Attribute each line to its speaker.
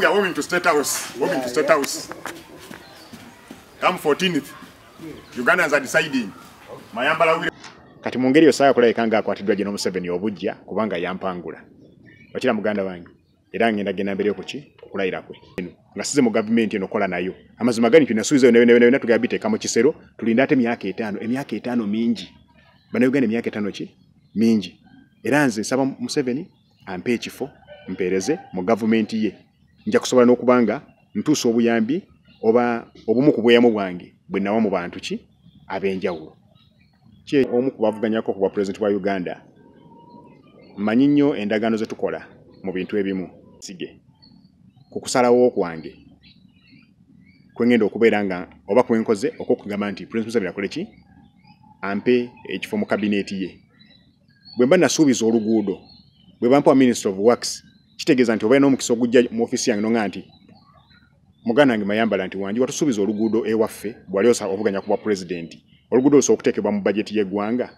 Speaker 1: we are going to state house. Going yeah, to state yeah. house. Come 14th. Yeah. Ugandans are deciding. Okay. Mayambala will.
Speaker 2: Kati mungeri yosaya kula ikanga kwa tidwa jenomu seven yobuja kubanga yampangula. Wachila muganda wangi. Irangi na gina mbeleo kuchi kukula irakwe. Ngasize mu government yeno kola na yu. Ama zumagani kina suizo yonewe newe newe natugabite kamo chisero. Tulindate miyake etano. E miyake etano minji. Bana yugane miyake etano chi? Minji. Iranzi saba mu seven ampechi fo. Mpereze mu government ye. nja kusobola n'okubanga ntuusa obuyambi oba obumu ku bweyamu bwange bwe nawa mu bantu ki ab'enjawulo ki e- omu ku bavuganyako ku bwapulezidenti wa uganda mmanyi nnyo endagaano ze tukola mu bintu ebimu sige ku kusalawo kwange kwengenda okubeera nga oba kwenkoze okwokugamba nti pulezidenti musabira akole ki ampe ekifo mu kabineeti ye bwe mba nasuubiza oluguudo bwe bampa minister of works kitegeeza nti obaina omukisa ogujja mu ofiisi yange noga nti muganda wange mayambala nti wanji watusuubiza oluguudo ewaffe bwali osa obuganya kubwa pulezidenti oluguudo olusobola okuteekebwa mu bajeti y'eggwanga